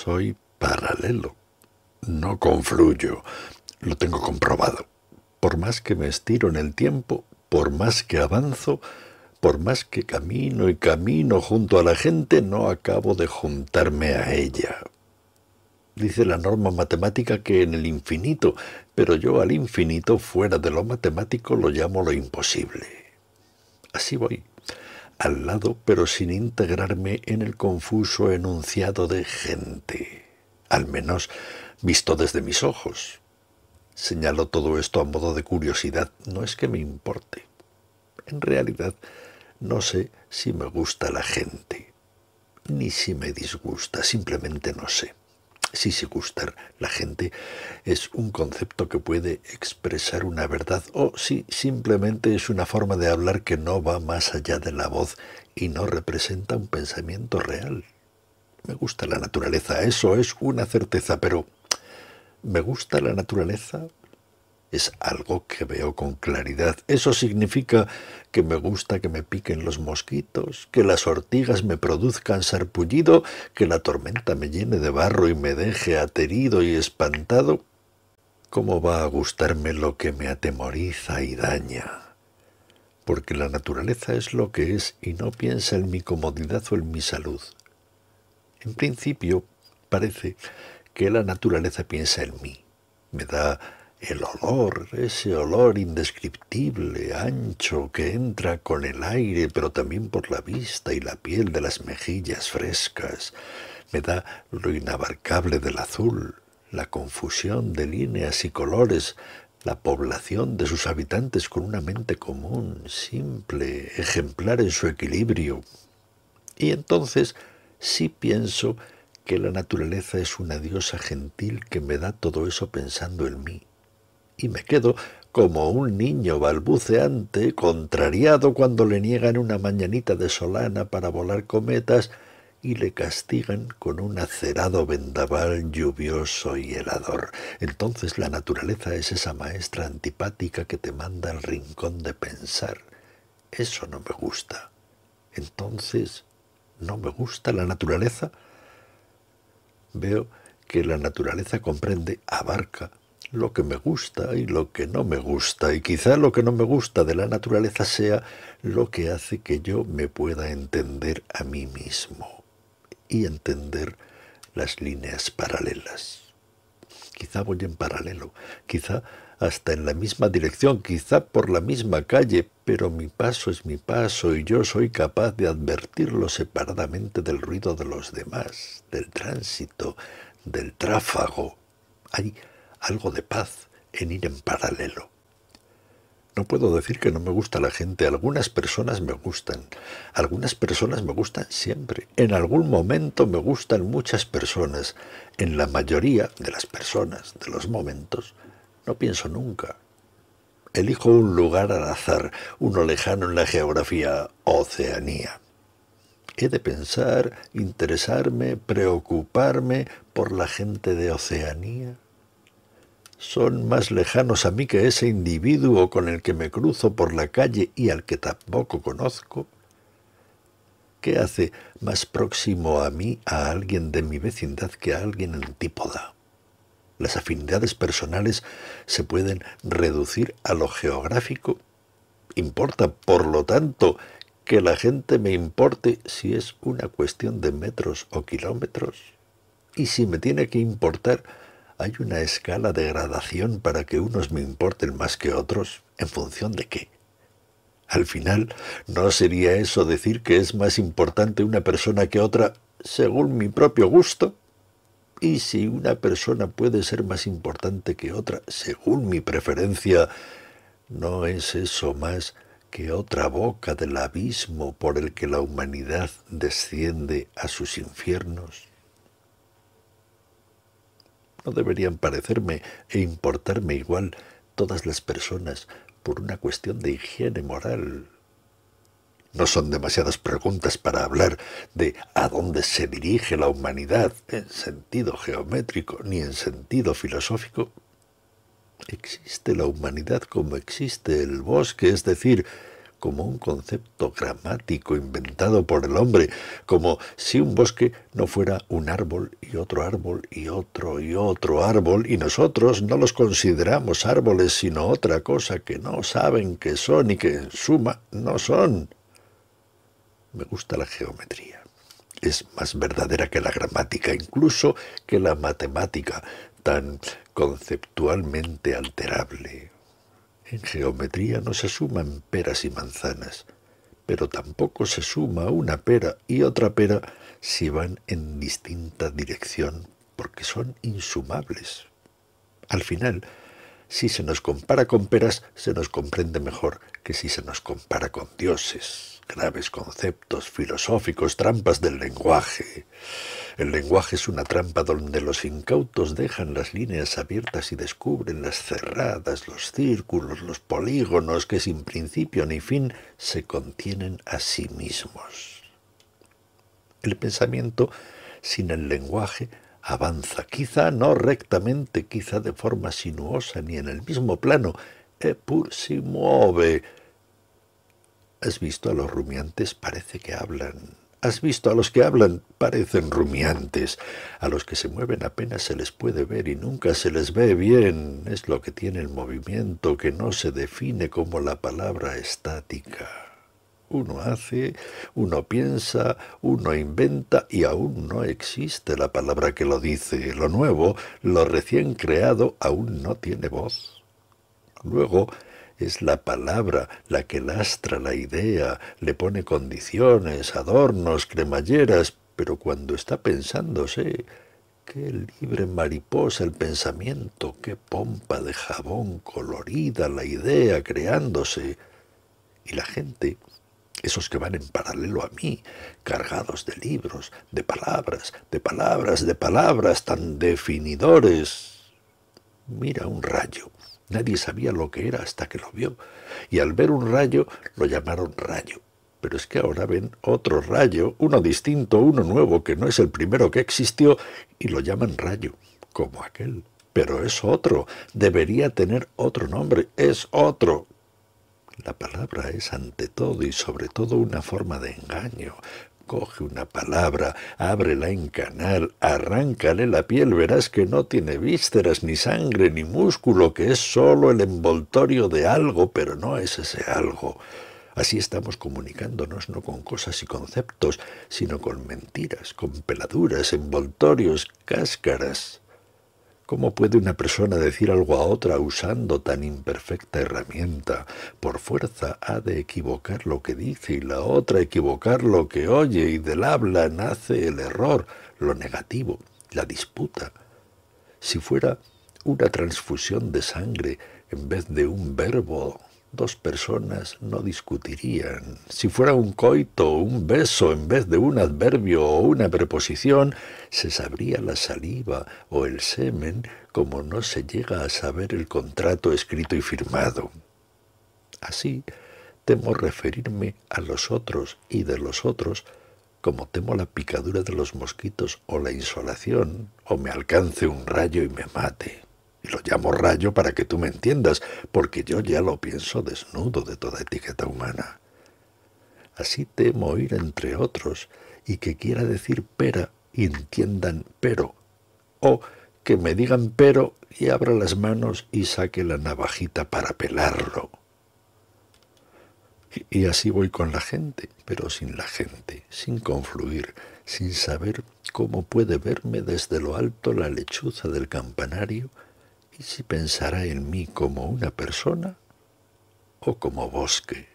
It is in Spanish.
soy paralelo, no confluyo, lo tengo comprobado. Por más que me estiro en el tiempo, por más que avanzo, por más que camino y camino junto a la gente, no acabo de juntarme a ella. Dice la norma matemática que en el infinito, pero yo al infinito fuera de lo matemático lo llamo lo imposible. Así voy, al lado, pero sin integrarme en el confuso enunciado de gente, al menos visto desde mis ojos. Señalo todo esto a modo de curiosidad, no es que me importe. En realidad, no sé si me gusta la gente, ni si me disgusta, simplemente no sé se gustar la gente, es un concepto que puede expresar una verdad o si simplemente es una forma de hablar que no va más allá de la voz y no representa un pensamiento real. Me gusta la naturaleza, eso es una certeza, pero ¿me gusta la naturaleza? es algo que veo con claridad. Eso significa que me gusta que me piquen los mosquitos, que las ortigas me produzcan sarpullido, que la tormenta me llene de barro y me deje aterido y espantado. ¿Cómo va a gustarme lo que me atemoriza y daña? Porque la naturaleza es lo que es y no piensa en mi comodidad o en mi salud. En principio, parece que la naturaleza piensa en mí, me da el olor, ese olor indescriptible, ancho, que entra con el aire, pero también por la vista y la piel de las mejillas frescas, me da lo inabarcable del azul, la confusión de líneas y colores, la población de sus habitantes con una mente común, simple, ejemplar en su equilibrio. Y entonces sí pienso que la naturaleza es una diosa gentil que me da todo eso pensando en mí y me quedo como un niño balbuceante, contrariado cuando le niegan una mañanita de solana para volar cometas y le castigan con un acerado vendaval lluvioso y helador. Entonces la naturaleza es esa maestra antipática que te manda al rincón de pensar. Eso no me gusta. Entonces, ¿no me gusta la naturaleza? Veo que la naturaleza comprende, abarca, lo que me gusta y lo que no me gusta, y quizá lo que no me gusta de la naturaleza sea lo que hace que yo me pueda entender a mí mismo y entender las líneas paralelas. Quizá voy en paralelo, quizá hasta en la misma dirección, quizá por la misma calle, pero mi paso es mi paso y yo soy capaz de advertirlo separadamente del ruido de los demás, del tránsito, del tráfago algo de paz en ir en paralelo. No puedo decir que no me gusta la gente, algunas personas me gustan, algunas personas me gustan siempre, en algún momento me gustan muchas personas, en la mayoría de las personas, de los momentos, no pienso nunca. Elijo un lugar al azar, uno lejano en la geografía, Oceanía. He de pensar, interesarme, preocuparme por la gente de Oceanía son más lejanos a mí que ese individuo con el que me cruzo por la calle y al que tampoco conozco? ¿Qué hace más próximo a mí a alguien de mi vecindad que a alguien antípoda? Las afinidades personales se pueden reducir a lo geográfico. Importa, por lo tanto, que la gente me importe si es una cuestión de metros o kilómetros. Y si me tiene que importar, ¿Hay una escala de gradación para que unos me importen más que otros? ¿En función de qué? Al final, ¿no sería eso decir que es más importante una persona que otra según mi propio gusto? Y si una persona puede ser más importante que otra según mi preferencia, ¿no es eso más que otra boca del abismo por el que la humanidad desciende a sus infiernos? No deberían parecerme e importarme igual todas las personas por una cuestión de higiene moral. No son demasiadas preguntas para hablar de a dónde se dirige la humanidad en sentido geométrico ni en sentido filosófico. Existe la humanidad como existe el bosque, es decir, como un concepto gramático inventado por el hombre, como si un bosque no fuera un árbol y otro árbol y otro y otro árbol, y nosotros no los consideramos árboles sino otra cosa que no saben que son y que en suma no son. Me gusta la geometría. Es más verdadera que la gramática, incluso que la matemática, tan conceptualmente alterable. En geometría no se suman peras y manzanas, pero tampoco se suma una pera y otra pera si van en distinta dirección, porque son insumables. Al final, si se nos compara con peras, se nos comprende mejor que si se nos compara con dioses graves conceptos filosóficos, trampas del lenguaje. El lenguaje es una trampa donde los incautos dejan las líneas abiertas y descubren las cerradas, los círculos, los polígonos que sin principio ni fin se contienen a sí mismos. El pensamiento sin el lenguaje avanza, quizá no rectamente, quizá de forma sinuosa, ni en el mismo plano, e pur si mueve. ¿Has visto a los rumiantes? Parece que hablan. ¿Has visto a los que hablan? Parecen rumiantes. A los que se mueven apenas se les puede ver y nunca se les ve bien. Es lo que tiene el movimiento, que no se define como la palabra estática. Uno hace, uno piensa, uno inventa y aún no existe la palabra que lo dice. Lo nuevo, lo recién creado, aún no tiene voz. Luego, es la palabra la que lastra la idea, le pone condiciones, adornos, cremalleras, pero cuando está pensándose, qué libre mariposa el pensamiento, qué pompa de jabón colorida la idea creándose. Y la gente, esos que van en paralelo a mí, cargados de libros, de palabras, de palabras, de palabras tan definidores. Mira un rayo, Nadie sabía lo que era hasta que lo vio, y al ver un rayo lo llamaron rayo. Pero es que ahora ven otro rayo, uno distinto, uno nuevo, que no es el primero que existió, y lo llaman rayo, como aquel. Pero es otro, debería tener otro nombre, es otro. La palabra es ante todo y sobre todo una forma de engaño, coge una palabra, ábrela en canal, arráncale la piel, verás que no tiene vísceras, ni sangre, ni músculo, que es solo el envoltorio de algo, pero no es ese algo. Así estamos comunicándonos no con cosas y conceptos, sino con mentiras, con peladuras, envoltorios, cáscaras. ¿Cómo puede una persona decir algo a otra usando tan imperfecta herramienta? Por fuerza ha de equivocar lo que dice y la otra equivocar lo que oye y del habla nace el error, lo negativo, la disputa. Si fuera una transfusión de sangre en vez de un verbo dos personas no discutirían. Si fuera un coito o un beso en vez de un adverbio o una preposición, se sabría la saliva o el semen como no se llega a saber el contrato escrito y firmado. Así, temo referirme a los otros y de los otros como temo la picadura de los mosquitos o la insolación, o me alcance un rayo y me mate. Y lo llamo rayo para que tú me entiendas, porque yo ya lo pienso desnudo de toda etiqueta humana. Así temo ir entre otros y que quiera decir pera y entiendan pero, o que me digan pero y abra las manos y saque la navajita para pelarlo. Y así voy con la gente, pero sin la gente, sin confluir, sin saber cómo puede verme desde lo alto la lechuza del campanario si pensará en mí como una persona o como bosque.